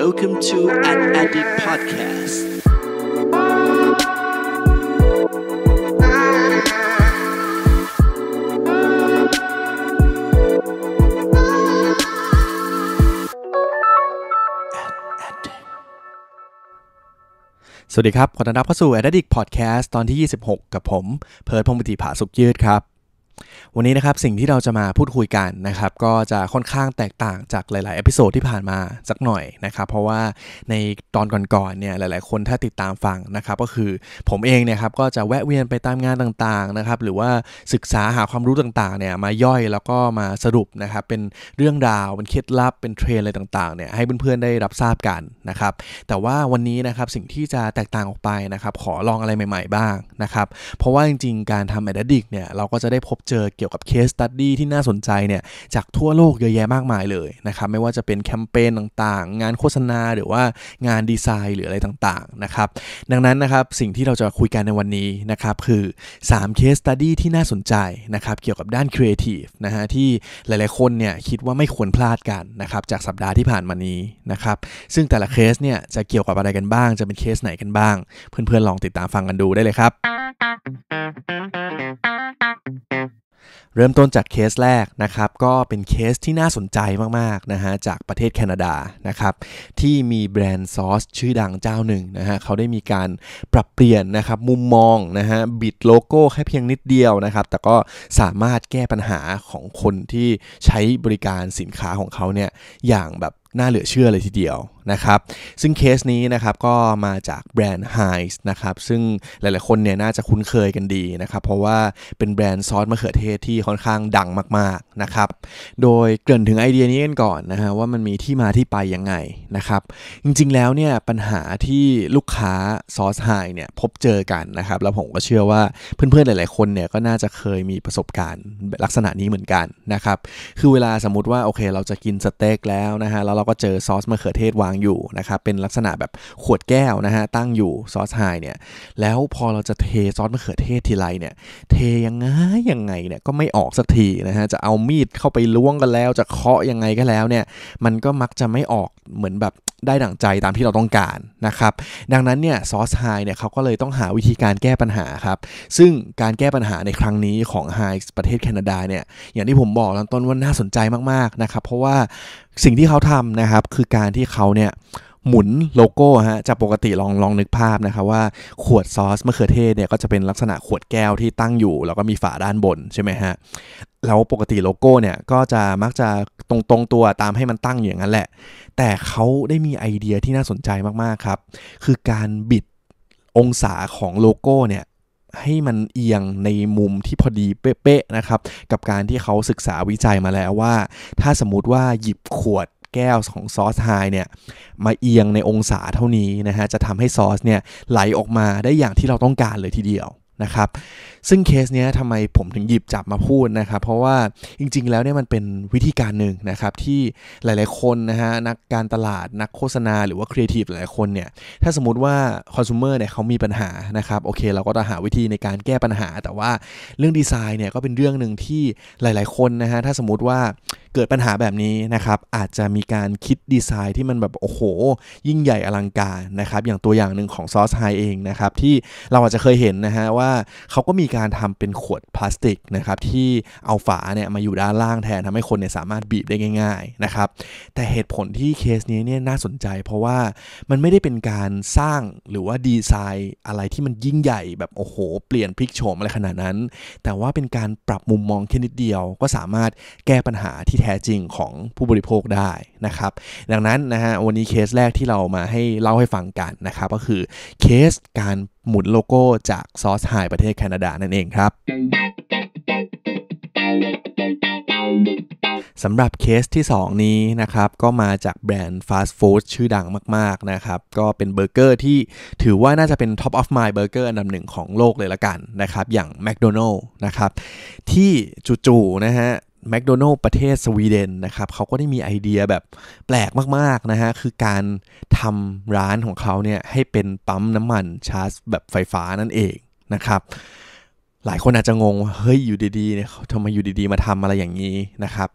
Welcome to an Addict Podcast สวัสดีครับ ขอต้อนรับเข้าสู่ Addict Podcast ตอนที่ 26 กับผม เพิร์ดพงศ์ปฏิภาสุขยืดครับวันนี้นะครับสิ่งที่เราจะมาพูดคุยกันนะครับก็จะค่อนข้างแตกต่างจากหลายๆเอพิโซดที่ผ่านมาสักหน่อยนะครับเพราะว่าในตอนก่อน ๆ เนี่ยหลาย ๆ คนถ้าติดตามฟังนะครับก็คือผมเองเนี่ยครับก็จะแวะเวียนไปตามงานต่าง ๆ นะครับหรือว่าศึกษาหาความรู้ต่าง ๆ เนี่ยมาย่อยแล้วก็มาสรุปนะครับเป็นเรื่องราวเป็นเคล็ดลับเป็นเทรนอะไรต่าง ๆ เนี่ยให้เพื่อน ๆ ได้รับทราบกันนะครับแต่ว่าวันนี้นะครับสิ่งที่จะแตกต่างออกไปนะครับขอลองอะไรใหม่ ๆ บ้างนะครับเพราะว่าจริง ๆ การทำแอดดิกเนี่ยเราก็จะได้พบเจอเกี่ยวกับเคสตัดดี้ที่น่าสนใจเนี่ยจากทั่วโลกเยอะแยะมากมายเลยนะครับไม่ว่าจะเป็นแคมเปญต่างๆ งานโฆษณาหรือว่างานดีไซน์หรืออะไรต่างๆนะครับดังนั้นนะครับสิ่งที่เราจะคุยกันในวันนี้นะครับคือ3เคสตัดดี้ที่น่าสนใจนะครับเกี่ยวกับด้านครีเอทีฟนะฮะที่หลายๆคนเนี่ยคิดว่าไม่ควรพลาดกันนะครับจากสัปดาห์ที่ผ่านมานี้นะครับซึ่งแต่ละเคสเนี่ยจะเกี่ยวกับอะไรกันบ้าง จะเป็นเคสไหนกันบ้าง เพื่อนๆลองติดตามฟังกันดูได้เลยครับเริ่มต้นจากเคสแรกนะครับก็เป็นเคสที่น่าสนใจมากๆนะฮะจากประเทศแคนาดานะครับที่มีแบรนด์ซอสชื่อดังเจ้าหนึ่งนะฮะเขาได้มีการปรับเปลี่ยนนะครับมุมมองนะฮะบิดโลโก้แค่เพียงนิดเดียวนะครับแต่ก็สามารถแก้ปัญหาของคนที่ใช้บริการสินค้าของเขาเนี่ยอย่างแบบน่าเหลือเชื่อเลยทีเดียวนะครับซึ่งเคสนี้นะครับก็มาจากแบรนด์ไฮส์นะครับซึ่งหลายๆคนเนี่ยน่าจะคุ้นเคยกันดีนะครับเพราะว่าเป็นแบรนด์ซอสมะเขือเทศที่ค่อนข้างดังมากๆนะครับโดยเกริ่นถึงไอเดียนี้กันก่อนนะฮะว่ามันมีที่มาที่ไปยังไงนะครับจริงๆแล้วเนี่ยปัญหาที่ลูกค้าซอสไฮเนี่ยพบเจอกันนะครับแล้วผมก็เชื่อว่าเพื่อนๆหลาย ๆคนเนี่ยก็น่าจะเคยมีประสบการณ์ลักษณะนี้เหมือนกันนะครับคือเวลาสมมติว่าโอเคเราจะกินสเต็กแล้วนะฮะแล้วเราก็เจอซอสมะเขือเทศวางางอยู่นะครับเป็นลักษณะแบบขวดแก้วนะฮะตั้งอยู่ซอสไฮเนี่ยแล้วพอเราจะเทซอสมะเขือเทศทีไรเนี่ยเทยังไงยังไงเนี่ยก็ไม่ออกสักทีนะฮะจะเอามีดเข้าไปล้วงกันแล้ว จะเคาะยังไงก็แล้วเนี่ยมันก็มักจะไม่ออกเหมือนแบบได้ดั่งใจตามที่เราต้องการนะครับดังนั้นเนี่ยซอสไฮเนี่ยเขาก็เลยต้องหาวิธีการแก้ปัญหาครับซึ่งการแก้ปัญหาในครั้งนี้ของไฮประเทศแคนาดาเนี่ยอย่างที่ผมบอกตอนต้นว่าน่าสนใจมากๆนะครับเพราะว่าสิ่งที่เขาทำนะครับคือการที่เขาเนี่ยหมุนโลโก้ฮะจากปกติลองลองนึกภาพนะครับว่าขวดซอสมะเขือเทศเนี่ยก็จะเป็นลักษณะขวดแก้วที่ตั้งอยู่แล้วก็มีฝาด้านบนใช่ไหมฮะแล้วปกติโลโก้เนี่ยก็จะมักจะตรงตรงตัวตามให้มันตั้งอย่างนั้นแหละ แต่เขาได้มีไอเดียที่น่าสนใจมากๆครับ คือการบิดองศาของโลโก้เนี่ยให้มันเอียงในมุมที่พอดีเป๊ะๆนะครับ กับการที่เขาศึกษาวิจัยมาแล้วว่า ถ้าสมมติว่าหยิบขวดแก้วของซอสไฮเนี่ย มาเอียงในองศาเท่านี้นะฮะจะทำให้ซอสเนี่ยไหลออกมาได้อย่างที่เราต้องการเลยทีเดียวนะครับซึ่งเคสเนี้ยทำไมผมถึงหยิบจับมาพูดนะครับ เพราะว่าจริงๆแล้วเนี่ยมันเป็นวิธีการหนึ่งนะครับที่หลายๆคนนะฮะนักการตลาดนักโฆษณาหรือว่าครีเอทีฟหลายคนเนี่ยถ้าสมมติว่าคอน sumer เนี่ยเขามีปัญหานะครับโอเค เราก็จะหาวิธีในการแก้ปัญหา แต่ว่าเรื่องดีไซน์เนี่ยก็เป็นเรื่องหนึ่งที่หลายๆคนนะฮะถ้าสมมติว่าเกิดปัญหาแบบนี้นะครับอาจจะมีการคิดดีไซน์ที่มันแบบโอ้โห ยิ่งใหญ่อลังการนะครับอย่างตัวอย่างหนึ่งของซอสไฮเองนะครับที่เราอาจจะเคยเห็นนะฮะว่าเขาก็มีการทำเป็นขวดพลาสติกนะครับที่เอาฝาเนี่ยมาอยู่ด้านล่างแทนทำให้คนเนี่ยสามารถบีบได้ง่ายๆนะครับแต่เหตุผลที่เคสนี้เนี่ยน่าสนใจ เพราะว่ามันไม่ได้เป็นการสร้างหรือว่าดีไซน์อะไรที่มันยิ่งใหญ่แบบโอ้โหเปลี่ยนพลิกโฉมอะไรขนาดนั้นแต่ว่าเป็นการปรับมุมมองแค่นิดเดียว ก็สามารถแก้ปัญหาที่แท้จริงของผู้บริโภคได้นะครับ ดังนั้นนะฮะวันนี้เคสแรกที่เรามาให้เล่าให้ฟังกันนะครับ ก็คือเคสการหมุนโลโก้จากซอสไฮประเทศแคนาดานั่นเองครับสำหรับเคสที่ 2 นี้นะครับ ก็มาจากแบรนด์ฟาสต์ฟู้ดชื่อดังมาก ๆนะครับ ก็เป็นเบอร์เกอร์ที่ถือว่าน่าจะเป็นท็อปออฟมายเบอร์เกอร์อันดับหนึ่งของโลกเลยละกันนะครับ อย่างแมคโดนัลล์นะครับ ที่จู่ๆนะฮะแมคโดนัลล์ประเทศสวีเดนนะครับเขาก็ได้มีไอเดียแบบแปลกมาก ๆ นะฮะคือการทำร้านของเขาเนี่ย ให้เป็นปั๊มน้ำมันชาร์จแบบไฟฟ้านั่นเองนะครับ หลายคนอาจจะงงว่าเฮ้ย อยู่ดี ๆเนี่ยทำไมอยู่ดี ๆ มาทำอะไรอย่างนี้นะครับ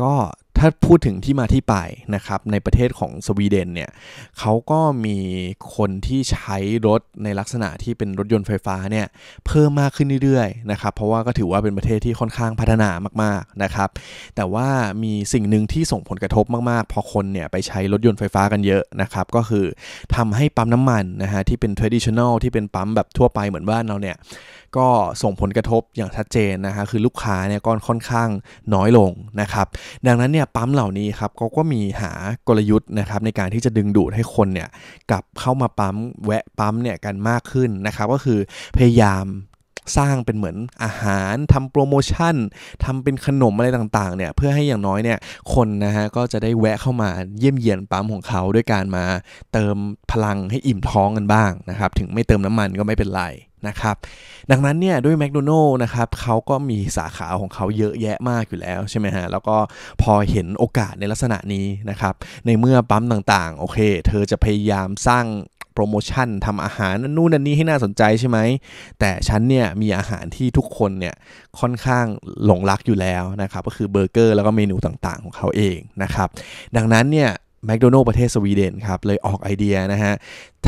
ก็ถ้าพูดถึงที่มาที่ไปนะครับในประเทศของสวีเดนเนี่ยเขาก็มีคนที่ใช้รถในลักษณะที่เป็นรถยนต์ไฟฟ้าเนี่ยเพิ่มมากขึ้นเรื่อยๆนะครับเพราะว่าก็ถือว่าเป็นประเทศที่ค่อนข้างพัฒนามากๆนะครับแต่ว่ามีสิ่งหนึ่งที่ส่งผลกระทบมากๆ พอคนเนี่ยไปใช้รถยนต์ไฟฟ้ากันเยอะนะครับก็คือทำให้ปั๊มน้ำมันนะฮะที่เป็น traditional ที่เป็นปั๊มแบบทั่วไปเหมือนบ้านเราเนี่ยก็ส่งผลกระทบอย่างชัดเจนนะฮะคือลูกค้าเนี่ยก็ค่อนข้างน้อยลงนะครับดังนั้นเนี่ยปั๊มเหล่านี้ครับเขาก็มีหากลยุทธ์นะครับในการที่จะดึงดูดให้คนเนี่ยกลับเข้ามาปั๊มแวะปั๊มเนี่ยกันมากขึ้นนะครับก็คือพยายามสร้างเป็นเหมือนอาหารทำโปรโมชั่นทำเป็นขนมอะไรต่าง ๆเนี่ยเพื่อให้อย่างน้อยเนี่ยคนนะฮะก็จะได้แวะเข้ามาเยี่ยมเยียนปั๊มของเขาด้วยการมาเติมพลังให้อิ่มท้องกันบ้างนะครับถึงไม่เติมน้ำมันก็ไม่เป็นไรนะครับดังนั้นเนี่ยด้วย McDonald นะครับเขาก็มีสาขาของเขาเยอะแยะมากอยู่แล้วใช่ไหมฮะแล้วก็พอเห็นโอกาสในลักษณะนี้นะครับในเมื่อปั๊มต่างๆโอเคเธอจะพยายามสร้างโปรโมชั่นทำอาหารนั่นนู่นนั่นนี่ให้น่าสนใจใช่ไหมแต่ฉันเนี่ยมีอาหารที่ทุกคนเนี่ยค่อนข้างหลงรักอยู่แล้วนะครับก็คือเบอร์เกอร์แล้วก็เมนูต่างๆของเขาเองนะครับดังนั้นเนี่ยแมคโดนัลล์ประเทศสวีเดนครับเลยออกไอเดียนะฮะ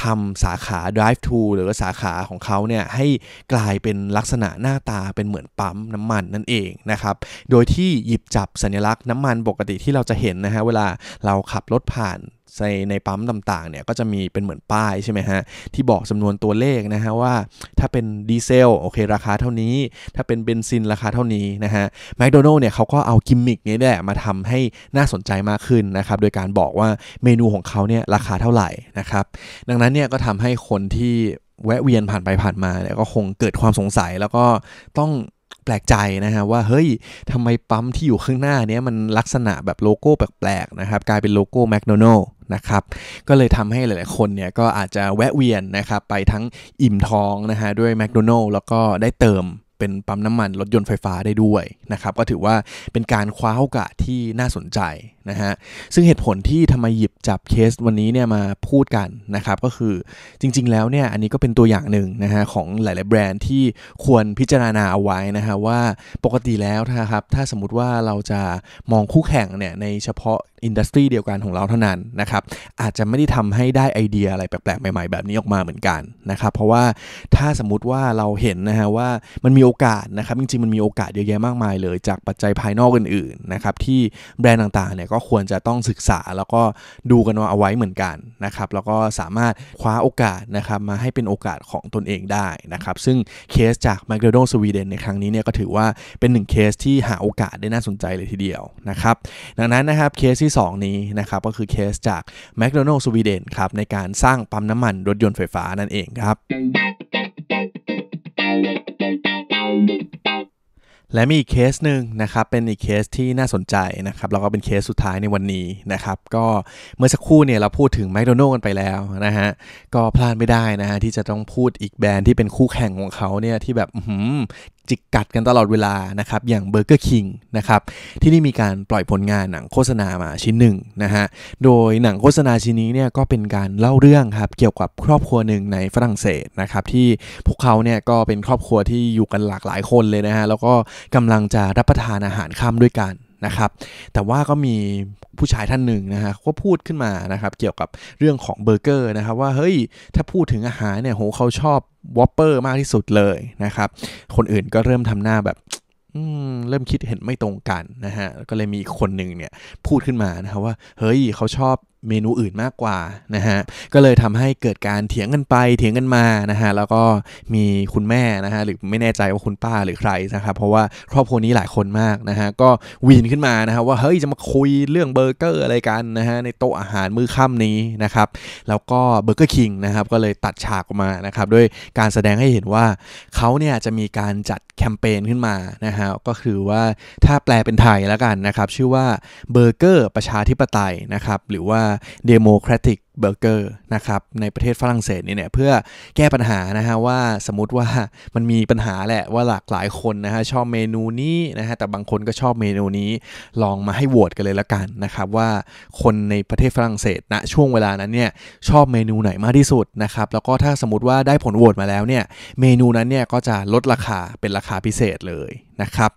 ทำสาขา drive to หรือว่าสาขาของเขาเนี่ยให้กลายเป็นลักษณะหน้าตาเป็นเหมือนปั๊มน้ำมันนั่นเองนะครับโดยที่หยิบจับสัญลักษณ์น้ำมันปกติที่เราจะเห็นนะฮะเวลาเราขับรถผ่านในในปั๊มต่างๆเนี่ยก็จะมีเป็นเหมือนป้ายใช่ไหมฮะที่บอกจำนวนตัวเลขนะฮะว่า ถ้าเป็นดีเซลโอเคราคาเท่านี้ถ้าเป็นเบนซินราคาเท่านี้นะฮะแมคโดนัลล์เนี่ยเขาก็เอากิมมิคนี้แหละมาทำให้น่าสนใจมากขึ้นนะครับโดยการบอกว่าเมนูของเขาเนี่ยราคาเท่าไหร่นะครับดังนั้นเนี่ยก็ทำให้คนที่แวะเวียนผ่านไปผ่านมาเนี่ยก็คงเกิดความสงสัยแล้วก็ต้องแปลกใจนะฮะว่าเฮ้ยทำไมปั๊มที่อยู่ข้างหน้านี้มันลักษณะแบบโลโก้แปลกๆนะครับกลายเป็นโลโก้แมคโดนัลล์นะครับ ก็เลยทำให้หลายๆคนเนี่ยก็อาจจะแวะเวียนนะครับไปทั้งอิ่มท้องนะฮะด้วยแมคโดนัลล์แล้วก็ได้เติมเป็นปั๊มน้ำมันรถยนต์ไฟฟ้าได้ด้วยนะครับก็ถือว่าเป็นการคว้าโอกาสที่น่าสนใจนะฮะซึ่งเหตุผลที่ทำไมหยิบจับเคสวันนี้เนี่ยมาพูดกันนะครับก็คือจริงๆแล้วเนี่ยอันนี้ก็เป็นตัวอย่างหนึ่งนะฮะของหลาย ๆแบรนด์ที่ควรพิจารณาเอาไว้นะฮะว่าปกติแล้วนะครับถ้าสมมติว่าเราจะมองคู่แข่งเนี่ยในเฉพาะอินดัสทรีเดียวกันของเราเท่านั้นนะครับอาจจะไม่ได้ทำให้ได้ไอเดียอะไรแปลกๆใหม่ๆแบบนี้ออกมาเหมือนกันนะครับเพราะว่าถ้าสมมติว่าเราเห็นนะฮะว่ามันมีโอกาสนะครับจริง ๆมันมีโอกาสเยอะแยะมากมาย เลยจากปัจจัยภายนอกอื่นๆนะครับที่แบรนด์ต่างๆเนี่ยก็็ควรจะต้องศึกษาแล้วก็ดูกันเอาไว้เหมือนกันนะครับแล้วก็สามารถคว้าโอกาสนะครับมาให้เป็นโอกาสของตนเองได้นะครับ ซึ่งเคสจากมมเกรโดสวีเดนในครั้งนี้เนี่ยก็ถือว่าเป็นหนึ่งเคสที่หาโอกาสได้น่าสนใจเลยทีเดียวนะครับดังนั้นนะครับเคสที่ 2 นี้นะครับก็คือเคสจากแมคโดนัลล์สวีเดนครับในการสร้างปั๊มน้ำมันรถยนต์ไฟฟ้านั่นเองครับและมีอีกเคสหนึ่งนะครับ เป็นอีกเคสที่น่าสนใจนะครับแล้วก็เป็นเคสสุดท้ายในวันนี้นะครับ ก็เมื่อสักครู่เนี่ยเราพูดถึงแมคโดนัลล์กันไปแล้วนะฮะ ก็พลาดไม่ได้นะฮะ ที่จะต้องพูดอีกแบรนด์ที่เป็นคู่แข่งของเขาเนี่ย ที่แบบจิกกัดกันตลอดเวลานะครับอย่าง Burger King นะครับที่นี่มีการปล่อยผลงานหนังโฆษณามาชิ้นหนึ่งนะฮะโดยหนังโฆษณาชิ้นนี้เนี่ยก็เป็นการเล่าเรื่องครับเกี่ยวกับครอบครัวหนึ่งในฝรั่งเศสนะครับที่พวกเขาเนี่ยก็เป็นครอบครัวที่อยู่กันหลากหลายคนเลยนะฮะแล้วก็กำลังจะรับประทานอาหารค่ำด้วยกันนะครับ แต่ว่าก็มีผู้ชายท่านหนึ่งนะฮะ ก็พูดขึ้นมานะครับ เกี่ยวกับเรื่องของเบอร์เกอร์นะครับว่า เฮ้ย ถ้าพูดถึงอาหารเนี่ย โห เขาชอบวอปเปอร์มากที่สุดเลยนะครับ คนอื่นก็เริ่มทำหน้าแบบเริ่มคิดเห็นไม่ตรงกันนะฮะ ก็เลยมีคนหนึ่งเนี่ย พูดขึ้นมานะครับว่า เฮ้ย เขาชอบเมนูอื่นมากกว่านะฮะ ก็เลยทำให้เกิดการเถียงกันไปเถียงกันมานะฮะ แล้วก็มีคุณแม่นะฮะหรือไม่แน่ใจว่าคุณป้าหรือใครนะครับ เพราะว่าครอบครัวนี้หลายคนมากนะฮะ ก็วีนขึ้นมานะฮะว่าเฮ้ยจะมาคุยเรื่องเบอร์เกอร์อะไรกันนะฮะในโต๊ะอาหารมื้อค่ำนี้นะครับ แล้วก็เบอร์เกอร์คิงนะครับก็เลยตัดฉากออกมานะครับด้วยการแสดงให้เห็นว่าเขาเนี่ยจะมีการจัดแคมเปญขึ้นมานะฮะ ก็คือว่าถ้าแปลเป็นไทยแล้วกันนะครับชื่อว่าเบอร์เกอร์ ประชาธิปไตยนะครับหรือว่า Democratic Burger นะครับในประเทศฝรั่งเศสนี่เนี่ยเพื่อแก้ปัญหานะฮะว่าสมมติว่ามันมีปัญหาแหละว่าหลากหลายคนนะฮะชอบเมนูนี้นะฮะแต่บางคนก็ชอบเมนูนี้ลองมาให้โหวตกันเลยละกันนะครับว่าคนในประเทศฝรั่งเศสณนะช่วงเวลานั้นเนี่ยชอบเมนูไหนมากที่สุดนะครับแล้วก็ถ้าสมมติว่าได้ผลโหวตมาแล้วเนี่ยเมนูนั้นเนี่ยก็จะลดราคาเป็นราคาพิเศษเลยนะครับ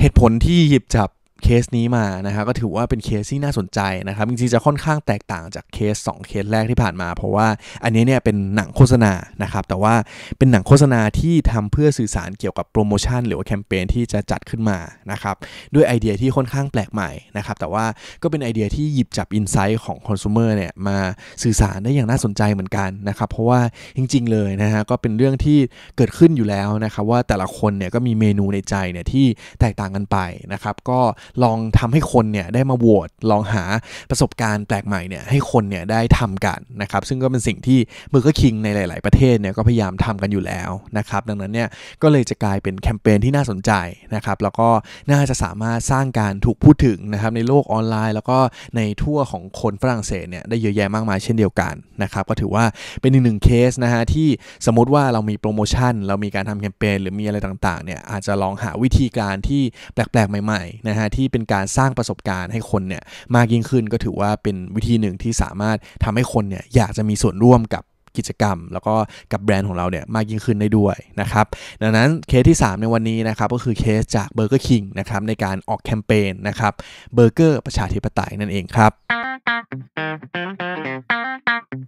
เหตุผลที่หยิบจับเคสนี้มานะับก็ถือว่าเป็นเคสที่น่าสนใจนะครับ จริงๆจะค่อนข้างแตกต่างจากเคส2 เคสแรกที่ผ่านมา เพราะว่าอันนี้เนี่ยเป็นหนังโฆษณานะครับแต่ว่าเป็นหนังโฆษณาที่ทำเพื่อสื่อสารเกี่ยวกับโปรโมชั่นหรือว่าแคมเปญที่จะจัดขึ้นมานะครับด้วยไอเดียที่ค่อนข้างแปลกใหม่นะครับแต่ว่าก็เป็นไอเดียที่หยิบจับอินไซต์ของคอน sumer เนี่ยมาสื่อสารได้อย่างน่าสนใจเหมือนกันนะครับเพราะว่าจริง ๆ เลยนะฮะก็เป็นเรื่องที่เกิดขึ้นอยู่แล้วนะครับว่าแต่ละคนเนี่ยก็มีเมนูในใจเนี่ยที่แตกต่างกันไปนะครับก็ลองทำให้คนเนี่ยได้มาโหวตลองหาประสบการณ์แปลกใหม่เนี่ยให้คนเนี่ยได้ทำกันนะครับซึ่งก็เป็นสิ่งที่มือก็คิงในหลาย ๆประเทศเนี่ยก็พยายามทำกันอยู่แล้วนะครับดังนั้นเนี่ยก็เลยจะกลายเป็นแคมเปญที่น่าสนใจนะครับแล้วก็น่าจะสามารถสร้างการถูกพูดถึงนะครับในโลกออนไลน์ แล้วก็ในทั่วของคนฝรั่งเศสเนี่ยได้เยอะแยะมากมายเช่นเดียวกันนะครับก็ถือว่าเป็นอีกหนึ่งเคสนะฮะที่สมมติว่าเรามีโปรโมชั่นเรามีการทำแคมเปญหรือมีอะไรต่าง ๆ เนี่ยอาจจะลองหาวิธีการที่แปลก ๆ ใหม่ ๆ นะฮะที่เป็นการสร้างประสบการณ์ให้คนเนี่ยมากยิ่งขึ้น ก็ถือว่าเป็นวิธีหนึ่งที่สามารถทำให้คนเนี่ยอยากจะมีส่วนร่วมกับกิจกรรม แล้วก็กับแบรนด์ของเราเนี่ยมากยิ่งขึ้นได้ด้วยนะครับดังนั้นเคสที่ 3 ในวันนี้นะครับก็คือเคสจาก Burger King นะครับในการออกแคมเปญนะครับเบอร์เกอร์ประชาธิปไตยนั่นเองครั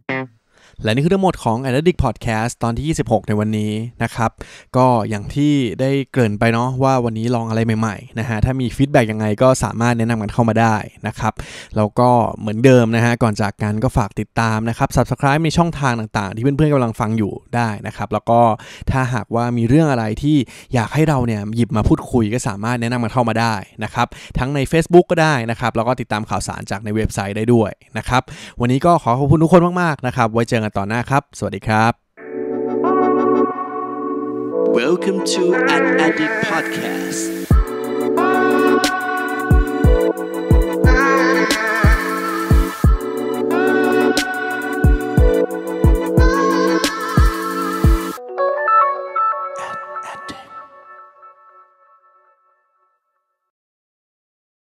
บและนี่คือทั้งหมดของ a d d i c t Podcast ตอนที่ 26 ในวันนี้นะครับก็อย่างที่ได้เกริ่นไปเนาะว่าวันนี้ลองอะไรใหม่ๆนะฮะถ้ามีฟีดแบ็ยังไงก็สามารถแนะนำกันเข้ามาได้นะครับแล้วก็เหมือนเดิมนะฮะก่อนจากกันก็ฝากติดตามนะครับ Subscribe ในช่องทางต่างๆที่เพื่อนๆกำลังฟังอยู่ได้นะครับแล้วก็ถ้าหากว่ามีเรื่องอะไรที่อยากให้เราเนี่ยหยิบมาพูดคุย ก็สามารถแนะนำกันเข้ามาได้นะครับทั้งใน Facebook ก็ได้นะครับแล้วก็ติดตามข่าวสารจากในเว็บไซต์ได้ด้วยนะครับวันนี้ก็ขอขอบคุณทุกคนมากๆนะครับไว้เจอกันันต่อหน้าครับ สวัสดีครับ Welcome to an Addict Podcast